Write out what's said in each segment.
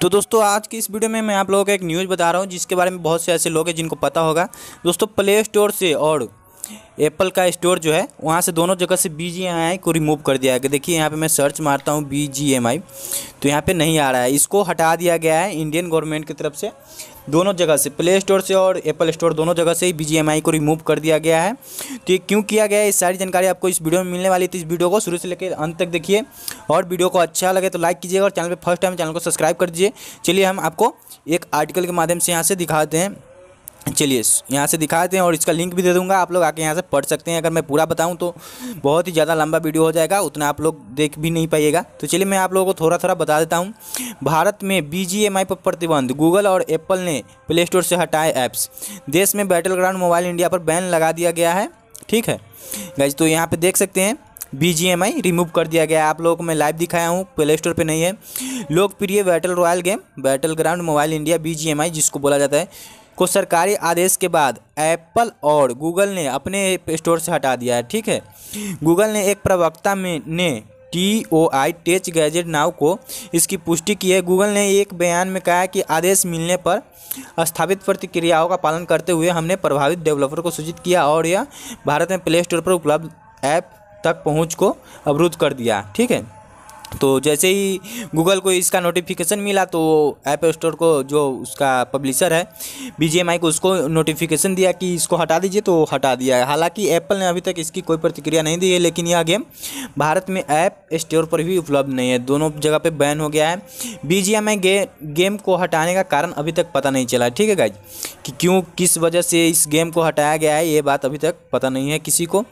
तो दोस्तों आज की इस वीडियो में मैं आप लोगों को एक न्यूज़ बता रहा हूँ जिसके बारे में बहुत से ऐसे लोग हैं जिनको पता होगा दोस्तों प्ले स्टोर से और एप्पल का स्टोर जो है वहाँ से दोनों जगह से बी जी एम आई को रिमूव कर दिया गया देखिए यहाँ पे मैं सर्च मारता हूँ बी जी एम आई तो यहाँ पे नहीं आ रहा है इसको हटा दिया गया है इंडियन गवर्नमेंट की तरफ से दोनों जगह से प्ले स्टोर से और एप्पल स्टोर दोनों जगह से ही बी को रिमूव कर दिया गया है तो ये क्यों किया गया है ये सारी जानकारी आपको इस वीडियो में मिलने वाली थी तो इस वीडियो को शुरू से लेकर अंत तक देखिए और वीडियो को अच्छा लगे तो लाइक कीजिएगा और चैनल पर फर्स्ट टाइम चैनल को सब्सक्राइब कर दीजिए चलिए हम आपको एक आर्टिकल के माध्यम से यहाँ से दिखाते हैं चलिए यहाँ से दिखाते हैं और इसका लिंक भी दे दूंगा आप लोग आके यहाँ से पढ़ सकते हैं अगर मैं पूरा बताऊँ तो बहुत ही ज़्यादा लंबा वीडियो हो जाएगा उतना आप लोग देख भी नहीं पाइएगा तो चलिए मैं आप लोगों को थोड़ा थोड़ा बता देता हूँ भारत में बी पर प्रतिबंध गूगल और एप्पल ने प्ले स्टोर से हटाए ऐप्स देश में बैटल ग्राउंड मोबाइल इंडिया पर बैन लगा दिया गया है ठीक है गाइज तो यहाँ पर देख सकते हैं B G M I remove कर दिया गया आप लोगों को मैं लाइव दिखाया हूँ प्ले स्टोर पर नहीं है लोकप्रिय battle royale game Battlegrounds mobile India B G M I जिसको बोला जाता है को सरकारी आदेश के बाद एप्पल और गूगल ने अपने स्टोर से हटा दिया है ठीक है गूगल ने एक प्रवक्ता में ने टी ओ आई टेच गैजेट नाव को इसकी पुष्टि की है गूगल ने एक बयान में कहा है कि आदेश मिलने पर स्थापित प्रतिक्रियाओं का पालन करते हुए हमने प्रभावित डेवलपर को सूचित किया और यह भारत में प्ले स्टोर पर उपलब्ध ऐप तक पहुंच को अवरुद्ध कर दिया ठीक है तो जैसे ही गूगल को इसका नोटिफिकेशन मिला तो ऐप स्टोर को जो उसका पब्लिशर है बी को उसको नोटिफिकेशन दिया कि इसको हटा दीजिए तो हटा दिया है हालांकि एप्पल ने अभी तक इसकी कोई प्रतिक्रिया नहीं दी है लेकिन यह गेम भारत में ऐप स्टोर पर भी उपलब्ध नहीं है दोनों जगह पर बैन हो गया है बी गे, गेम को हटाने का कारण अभी तक पता नहीं चला ठीक है गाइज कि क्यों किस वजह से इस गेम को हटाया गया है ये बात अभी तक पता नहीं है किसी को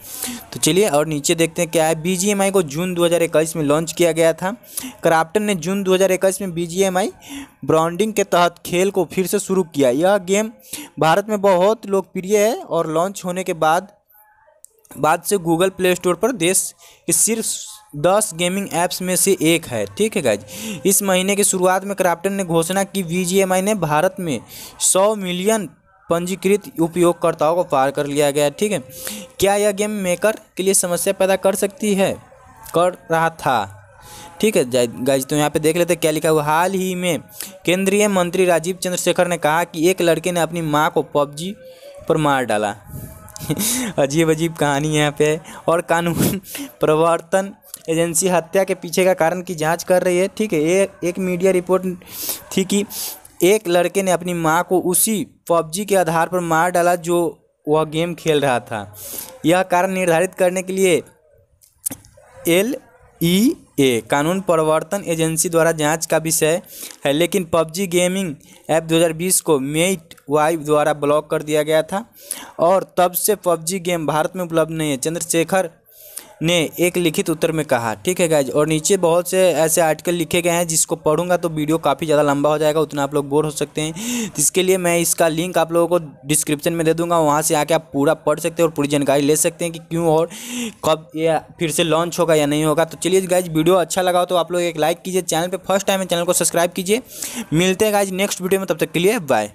तो चलिए और नीचे देखते हैं क्या है बी को जून दो में लॉन्च किया गया गया था क्राफ्टन ने जून 2021 में बीजीएमआई ब्रांडिंग के तहत खेल को फिर से शुरू किया यह गेम भारत में बहुत लोकप्रिय है और लॉन्च होने के बाद बाद से गूगल प्ले स्टोर पर देश के सिर्फ दस गेमिंग ऐप्स में से एक है ठीक है गाइज इस महीने की शुरुआत में क्राफ्टन ने घोषणा की वी ने भारत में सौ मिलियन पंजीकृत उपयोगकर्ताओं को पार कर लिया गया ठीक है क्या यह गेम मेकर के लिए समस्या पैदा कर सकती है कर रहा था ठीक है गाइज तो यहाँ पे देख लेते क्या लिखा हुआ हाल ही में केंद्रीय मंत्री राजीव चंद्रशेखर ने कहा कि एक लड़के ने अपनी माँ को पबजी पर मार डाला अजीब अजीब कहानी यहाँ पे और कानून प्रवर्तन एजेंसी हत्या के पीछे का कारण की जांच कर रही है ठीक है ये एक मीडिया रिपोर्ट थी कि एक लड़के ने अपनी माँ को उसी पबजी के आधार पर मार डाला जो वह गेम खेल रहा था यह कारण निर्धारित करने के लिए एल ई e ए कानून प्रवर्तन एजेंसी द्वारा जांच का विषय है लेकिन पबजी गेमिंग ऐप 2020 को मेट वाइव द्वारा ब्लॉक कर दिया गया था और तब से पबजी गेम भारत में उपलब्ध नहीं है चंद्रशेखर ने एक लिखित उत्तर में कहा ठीक है गाइज और नीचे बहुत से ऐसे आर्टिकल लिखे गए हैं जिसको पढ़ूंगा तो वीडियो काफ़ी ज़्यादा लंबा हो जाएगा उतना आप लोग बोर हो सकते हैं इसके लिए मैं इसका लिंक आप लोगों को डिस्क्रिप्शन में दे दूंगा वहाँ से आके आप पूरा पढ़ सकते हैं और पूरी जानकारी ले सकते हैं कि क्यों और कब ये फिर से लॉन्च होगा या नहीं होगा तो चलिए गाइज वीडियो अच्छा लगा हो तो आप लोग एक लाइक कीजिए चैनल पर फर्स्ट टाइम है चैनल को सब्सक्राइब कीजिए मिलते हैं गाइज नेक्स्ट वीडियो में तब तक के लिए बाय